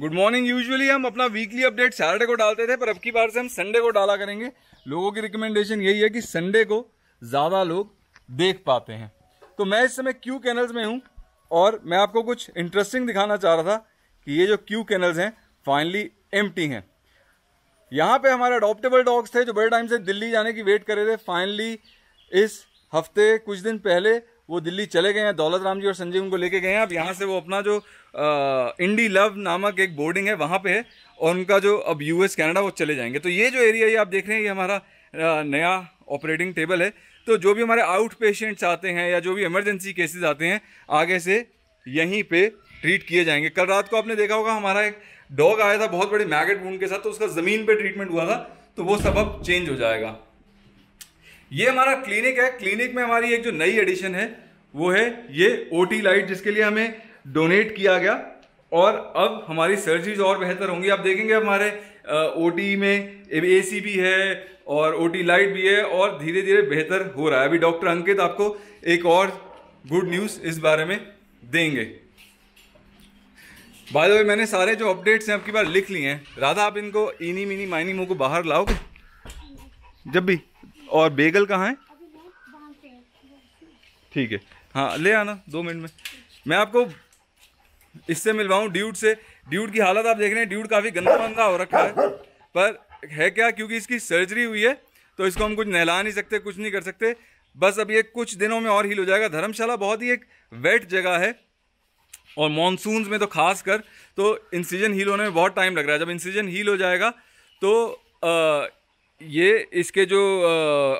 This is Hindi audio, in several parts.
गुड मॉर्निंग यूजुअली हम अपना वीकली अपडेट सैटरडे को डालते थे पर अब की बार से हम संडे को डाला करेंगे लोगों की रिकमेंडेशन यही है कि संडे को ज़्यादा लोग देख पाते हैं तो मैं इस समय क्यू कैनल्स में हूँ और मैं आपको कुछ इंटरेस्टिंग दिखाना चाह रहा था कि ये जो क्यू कैनल्स हैं फाइनली एम हैं यहाँ पे हमारे अडोप्टेबल डॉग्स थे जो बड़े टाइम से दिल्ली जाने की वेट कर रहे थे फाइनली इस हफ्ते कुछ दिन पहले वो दिल्ली चले गए हैं दौलत राम जी और संजय उनको लेके गए हैं अब यहाँ से वो अपना जो इंडी लव नामक एक बोर्डिंग है वहाँ पे है और उनका जो अब यूएस कनाडा वो चले जाएंगे तो ये जो एरिया ये आप देख रहे हैं ये हमारा नया ऑपरेटिंग टेबल है तो जो भी हमारे आउट पेशेंट्स आते हैं या जो भी इमरजेंसी केसेस आते हैं आगे से यहीं पे ट्रीट किए जाएंगे कल रात को आपने देखा होगा हमारा एक डॉग आया था बहुत बड़े मैगेट वून के साथ तो उसका ज़मीन पर ट्रीटमेंट हुआ था तो वो सब अब चेंज हो जाएगा ये हमारा क्लिनिक है क्लिनिक में हमारी एक जो नई एडिशन है वो है ये ओटी लाइट जिसके लिए हमें डोनेट किया गया और अब हमारी सर्जरीज और बेहतर होंगी आप देखेंगे हमारे ओ में ए भी है और ओ लाइट भी है और धीरे धीरे बेहतर हो रहा है अभी डॉक्टर अंकित आपको एक और गुड न्यूज़ इस बारे में देंगे बाय द वे मैंने सारे जो अपडेट्स हैं आपकी बार लिख लिए हैं राधा आप इनको इनी मिनी माइनी मुँह को बाहर लाओगे जब भी और बेगल कहाँ है ठीक है हाँ ले आना दो मिनट में मैं आपको इससे मिलवाऊँ ड्यूड से ड्यूड की हालत आप देख रहे हैं ड्यूड काफ़ी गंदा मंदा हो रखा है पर है क्या क्योंकि इसकी सर्जरी हुई है तो इसको हम कुछ नहला नहीं सकते कुछ नहीं कर सकते बस अब ये कुछ दिनों में और हील हो जाएगा धर्मशाला बहुत ही एक वेट जगह है और मानसून में तो खास कर तो इंसीजन हील होने में बहुत टाइम लग रहा है जब इंसीजन हील हो जाएगा तो आ, ये इसके जो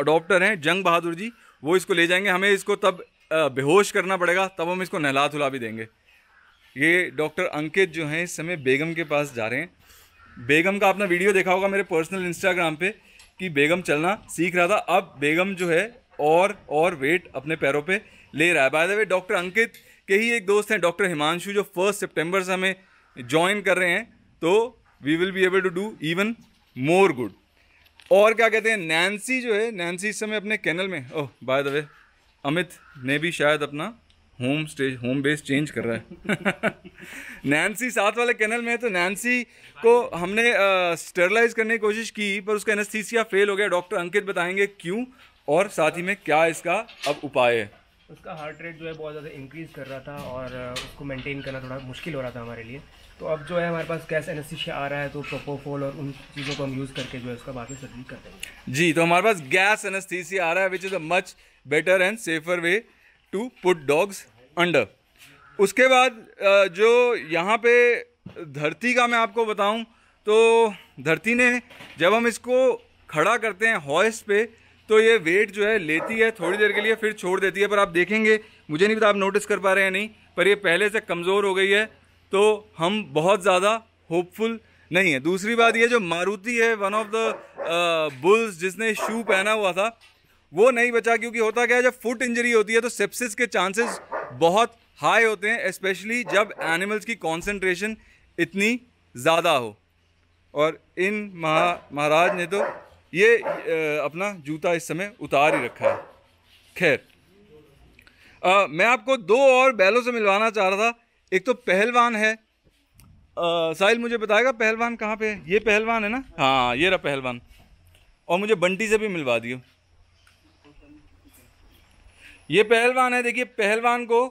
अडोप्टर हैं जंग बहादुर जी वो इसको ले जाएंगे हमें इसको तब आ, बेहोश करना पड़ेगा तब हम इसको नहला धुला भी देंगे ये डॉक्टर अंकित जो हैं इस समय बेगम के पास जा रहे हैं बेगम का आपने वीडियो देखा होगा मेरे पर्सनल इंस्टाग्राम पे कि बेगम चलना सीख रहा था अब बेगम जो है और और वेट अपने पैरों पे ले रहा है by the way doctor Ankit के ही एक दोस्त हैं डॉक्टर हिमांशु जो फर्स्ट सितंबर से हमें ज्वाइन कर रहे हैं तो we will be able to do even more good और क्या कहते हैं नैन्सी जो है नैन्सी इस समय अपने कैनल में oh by the way Amit ने भी शायद अपना home stage home base change कर रहा है नैन्सी साथ वाले कैनल में है तो नैन्सी को हमने स्टरलाइज करने की कोशिश की पर उसका एनस्थीसिया फेल हो गया डॉक्टर अंकित बताएंगे क्यों और साथ ही में क्या इसका अब उपाय है उसका हार्ट रेट जो है बहुत ज़्यादा इंक्रीज़ कर रहा था और उसको मेंटेन करना थोड़ा मुश्किल हो रहा था हमारे लिए तो अब जो है हमारे पास गैस एनस्थीसिया आ रहा है तो प्रोपोफोल और उन चीज़ों को हम यूज़ करके जो है उसका बाकी सर्जरी कर देंगे जी तो हमारे पास गैस एनस्थीसिया आ रहा है which is a much better and safer way to put dogs under उसके बाद जो यहाँ पे धरती का मैं आपको बताऊँ तो धरती ने जब हम इसको खड़ा करते हैं हॉइस पे तो ये वेट जो है लेती है थोड़ी देर के लिए फिर छोड़ देती है पर आप देखेंगे मुझे नहीं पता आप नोटिस कर पा रहे हैं नहीं पर ये पहले से कमज़ोर हो गई है तो हम बहुत ज़्यादा होपफुल नहीं है दूसरी बात ये जो मारुति है वन ऑफ द बुल्स जिसने शू पहना हुआ था वो नहीं बचा क्योंकि होता क्या है जब फुट इंजरी होती है तो सेप्सिस के चांसेस बहुत हाई होते हैं स्पेशली जब एनिमल्स की कॉन्सेंट्रेशन इतनी ज़्यादा हो और इन महा महाराज ने तो ये अपना जूता इस समय उतार ही रखा है खैर मैं आपको दो और बैलों से मिलवाना चाह रहा था एक तो पहलवान है साहिल मुझे बताएगा पहलवान कहाँ पे है ये पहलवान है ना हाँ ये रहा पहलवान और मुझे बंटी से भी मिलवा दियो ये पहलवान है देखिए पहलवान को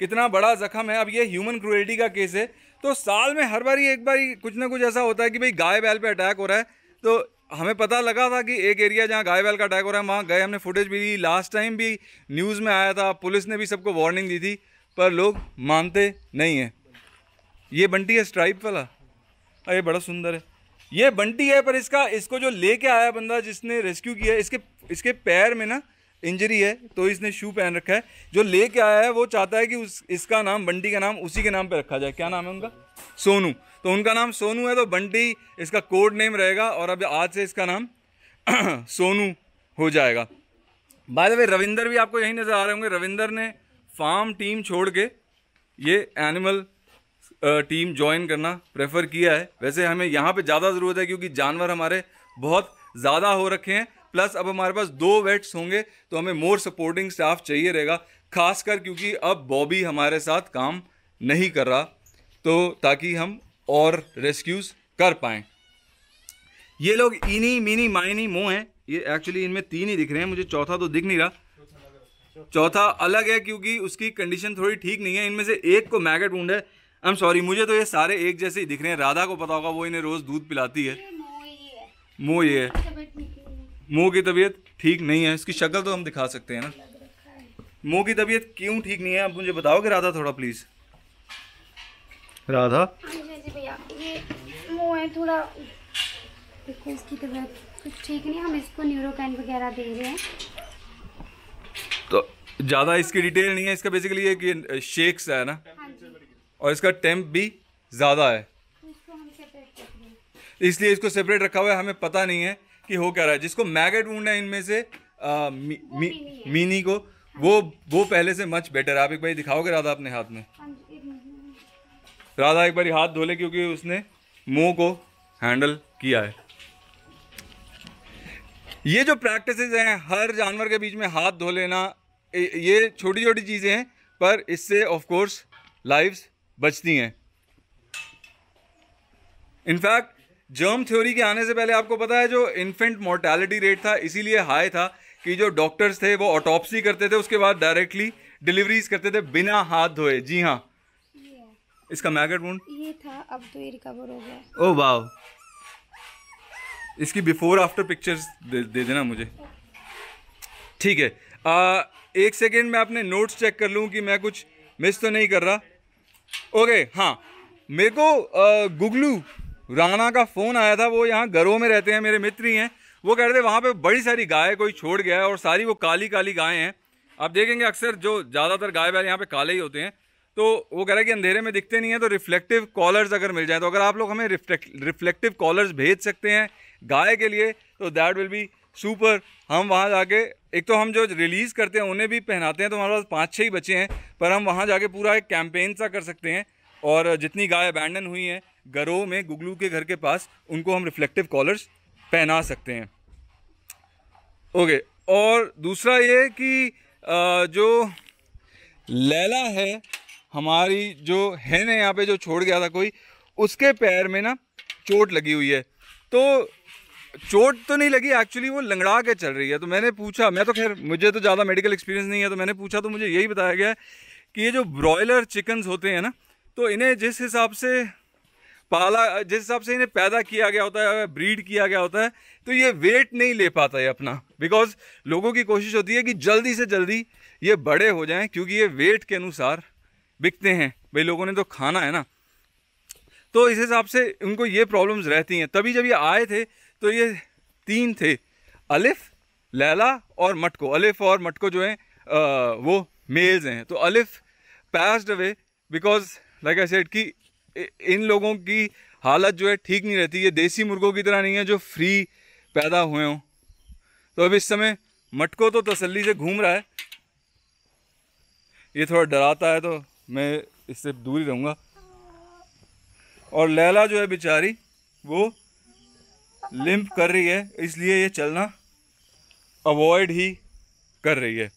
कितना बड़ा जख्म है अब ये ह्यूमन क्रुएल्टी का केस है तो साल में हर बार ही एक बार ही कुछ ना कुछ ऐसा होता है कि भाई गाय बैल पे अटैक हो रहा है तो हमें पता लगा था कि एक एरिया जहाँ गाय बैल का अटैक हो रहा है वहाँ गए हमने फुटेज भी दी लास्ट टाइम भी न्यूज़ में आया था पुलिस ने भी सबको वार्निंग दी थी पर लोग मानते नहीं हैं ये बंटी है स्ट्राइप वाला अरे बड़ा सुंदर है ये बंटी है पर इसका इसको जो लेके आया बंदा जिसने रेस्क्यू किया इसके इसके पैर में ना इंजरी है तो इसने शू पहन रखा है जो ले के आया है वो चाहता है कि उस इसका नाम बंटी का नाम उसी के नाम पे रखा जाए क्या नाम है उनका सोनू तो उनका नाम सोनू है तो बंटी इसका कोड नेम रहेगा और अब आज से इसका नाम सोनू हो जाएगा बाद में रविंदर भी आपको यही नज़र आ रहे होंगे रविंदर ने फार्म टीम छोड़ के ये एनिमल टीम ज्वाइन करना प्रेफर किया है वैसे हमें यहाँ पर ज़्यादा ज़रूरत है क्योंकि जानवर हमारे बहुत ज़्यादा हो रखे हैं प्लस अब हमारे पास दो वेट्स होंगे तो हमें मोर सपोर्टिंग स्टाफ चाहिए रहेगा खासकर क्योंकि अब बॉबी हमारे साथ काम नहीं कर रहा तो ताकि हम और रेस्क्यूज़ कर पाएँ ये लोग इनी मिनी माइनी मोह हैं ये एक्चुअली इनमें तीन ही दिख रहे हैं मुझे चौथा तो दिख नहीं रहा चौथा अलग है क्योंकि उसकी कंडीशन थोड़ी ठीक नहीं है इनमें से एक को मैगट ऊंड है आई एम सॉरी मुझे तो ये सारे एक जैसे ही दिख रहे हैं राधा को पता होगा वो इन्हें रोज़ दूध पिलाती है मोह ये है अच्छा, मोह की तबीयत ठीक नहीं है इसकी शक्ल तो हम दिखा सकते हैं ना मोह की तबीयत क्यों ठीक नहीं है आप मुझे बताओगे राधा थोड़ा प्लीज राधा हाँ थोड़ा तो ज़्यादा इसकी डिटेल नहीं है इसका बेसिकली ये शेक्स है ना हाँ और इसका टेम्प भी ज़्यादा है इसलिए इसको सेपरेट रखा हुआ है हमें पता नहीं है कि हो क्या रहा है जिसको मैगट ऊंड है इनमें से आ, मी, मी, मीनी को वो वो पहले से मच बेटर है आप एक बार दिखाओगे राधा अपने हाथ में हाँ राधा एक बार हाथ धोले क्योंकि उसने मुंह को हैंडल किया है ये जो प्रैक्टिसेस हैं हर जानवर के बीच में हाथ धो लेना ये छोटी छोटी चीज़ें हैं पर इससे ऑफ कोर्स लाइव्स बचती हैं इनफैक्ट जर्म थ्योरी के आने से पहले आपको पता है जो इन्फेंट मोर्टेलिटी रेट था इसीलिए हाई था कि जो डॉक्टर्स थे वो ऑटोप्सी करते थे उसके बाद डायरेक्टली डिलीवरीज करते थे बिना हाथ धोए जी हाँ इसका मैगट वुंड ये था अब तो ये रिकवर हो गया oh, इसकी बिफोर आफ्टर पिक्चर्स दे, दे देना मुझे ठीक है आ, एक सेकेंड मैं अपने नोट्स चेक कर लूँ कि मैं कुछ मिस तो नहीं कर रहा ओके हाँ मेरे को गूगलू राणा का फ़ोन आया था वो यहाँ घरों में रहते हैं मेरे मित्र ही हैं वो कह रहे थे वहाँ पे बड़ी सारी गाय कोई छोड़ गया है और सारी वो काली काली गायें हैं आप देखेंगे अक्सर जो ज़्यादातर गाय बैल यहाँ पे काले ही होते हैं तो वो कह रहे हैं कि अंधेरे में दिखते नहीं हैं तो रिफ्लेक्टिव कॉलर्स अगर मिल जाए तो अगर आप लोग हमें रिफ्लेक्टिव कॉलर्स भेज सकते हैं गाय के लिए तो दैट विल बी सुपर हम वहाँ जाके एक तो हम जो रिलीज़ करते हैं उन्हें भी पहनाते हैं तो हमारे पास पाँच छः ही बच्चे हैं पर हम वहाँ जाके पूरा एक कैंपेन सा कर सकते हैं और जितनी गाय अबैंडन हुई हैं घरों में गुगलू के घर के पास उनको हम रिफ्लेक्टिव कॉलर्स पहना सकते हैं ओके और दूसरा ये कि जो लैला है हमारी जो है ना यहाँ पे जो छोड़ गया था कोई उसके पैर में ना चोट लगी हुई है तो चोट तो नहीं लगी एक्चुअली वो लंगड़ा के चल रही है तो मैंने पूछा मैं तो खैर मुझे तो ज़्यादा मेडिकल एक्सपीरियंस नहीं है तो मैंने पूछा तो मुझे यही बताया गया कि ये जो ब्रॉयलर चिकन्स होते हैं ना तो इन्हें जिस हिसाब से पाला जिस हिसाब से इन्हें पैदा किया गया होता है ब्रीड किया गया होता है तो ये वेट नहीं ले पाता है अपना बिकॉज लोगों की कोशिश होती है कि जल्दी से जल्दी ये बड़े हो जाएं क्योंकि ये वेट के अनुसार बिकते हैं भाई लोगों ने तो खाना है ना तो इस हिसाब से उनको ये प्रॉब्लम्स रहती हैं तभी जब ये आए थे तो ये तीन थे अलिफ लैला और मटको अलिफ और मटको जो हैं वो मेल्स हैं तो Alif passed away because like I said कि इन लोगों की हालत जो है ठीक नहीं रहती ये देसी मुर्गों की तरह नहीं है जो फ्री पैदा हुए हों तो अब इस समय मटको तो तसल्ली से घूम रहा है ये थोड़ा डराता है तो मैं इससे दूर ही रहूँगा और लैला जो है बेचारी वो लिम्प कर रही है इसलिए ये चलना अवॉइड ही कर रही है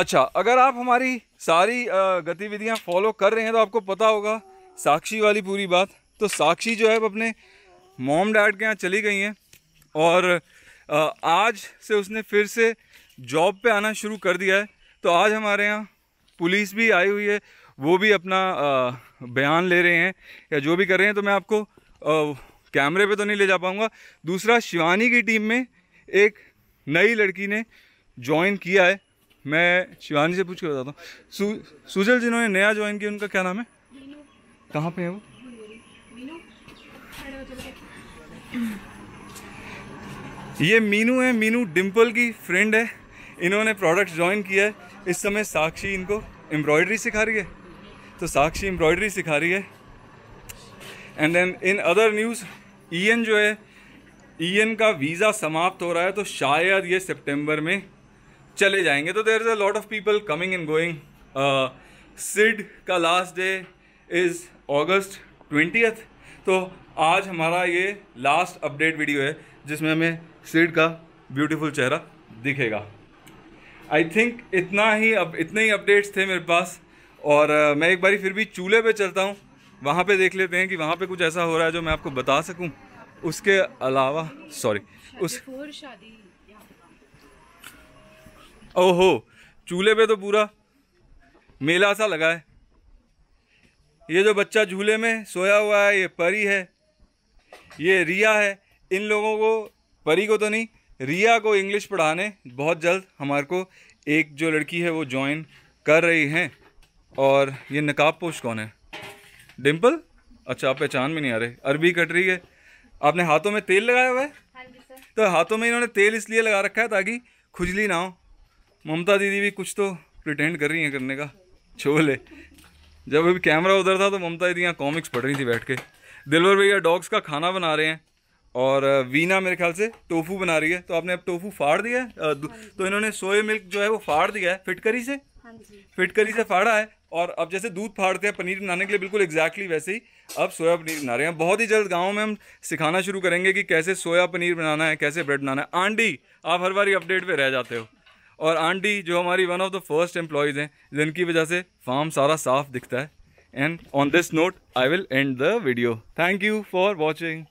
अच्छा अगर आप हमारी सारी गतिविधियां फॉलो कर रहे हैं तो आपको पता होगा साक्षी वाली पूरी बात तो साक्षी जो है वो अपने मॉम डैड के यहाँ चली गई हैं और आज से उसने फिर से जॉब पे आना शुरू कर दिया है तो आज हमारे यहाँ पुलिस भी आई हुई है वो भी अपना बयान ले रहे हैं या जो भी कर रहे हैं तो मैं आपको कैमरे पर तो नहीं ले जा पाऊँगा दूसरा शिवानी की टीम में एक नई लड़की ने ज्वाइन किया है मैं शिवानी से पूछ के बताता हूँ सु, सुजल जिन्होंने नया ज्वाइन किया उनका क्या नाम है कहाँ पे है वो ये मीनू है मीनू डिम्पल की फ्रेंड है इन्होंने प्रोडक्ट ज्वाइन किया है इस समय साक्षी इनको एम्ब्रॉयडरी सिखा रही है तो साक्षी एम्ब्रॉयडरी सिखा रही है and then in other news ईएन जो है ईएन का वीज़ा समाप्त हो रहा है तो शायद ये सितंबर में चले जाएंगे तो there is a lot of people coming and going Sid का last day is August twentieth तो आज हमारा ये लास्ट अपडेट वीडियो है जिसमें हमें सिड का ब्यूटीफुल चेहरा दिखेगा आई थिंक इतना ही अब इतने ही अपडेट्स थे मेरे पास और uh, मैं एक बारी फिर भी चूल्हे पे चलता हूँ वहाँ पे देख लेते हैं कि वहाँ पे कुछ ऐसा हो रहा है जो मैं आपको बता सकूँ उसके अलावा सॉरी उस शादी ओहो चूल्हे पे तो पूरा मेला सा लगा है ये जो बच्चा झूले में सोया हुआ है ये परी है ये रिया है इन लोगों को परी को तो नहीं रिया को इंग्लिश पढ़ाने बहुत जल्द हमारे को एक जो लड़की है वो ज्वाइन कर रही हैं और ये नकाब पोश कौन है डिम्पल अच्छा आप पहचान में नहीं आ रहे अरबी कट रही है आपने हाथों में तेल लगाया हुआ है हाँ तो हाथों में इन्होंने तेल इसलिए लगा रखा है ताकि खुजली ना हो ममता दीदी भी कुछ तो प्रिटेंड कर रही हैं करने का छोले जब अभी कैमरा उधर था तो ममता दीदी यहाँ कॉमिक्स पढ़ रही थी बैठ के दिलवर भैया डॉग्स का खाना बना रहे हैं और वीना मेरे ख्याल से टोफू बना रही है तो आपने अब टोफू फाड़ दिया है हाँ तो इन्होंने सोया मिल्क जो है वो फाड़ दिया है फिटकरी से हाँ फिटकरी से फाड़ा है और अब जैसे दूध फाड़ते हैं पनीर बनाने के लिए बिल्कुल एग्जैक्टली वैसे ही अब सोया पनीर बना रहे हैं बहुत ही जल्द गाँव में हम सिखाना शुरू करेंगे कि कैसे सोया पनीर बनाना है कैसे ब्रेड बनाना है आंटी आप हर बार अपडेट पर रह जाते हो और आंटी जो हमारी one of the first employees हैं जिनकी वजह से फार्म सारा साफ दिखता है and on this note I will end the video thank you for watching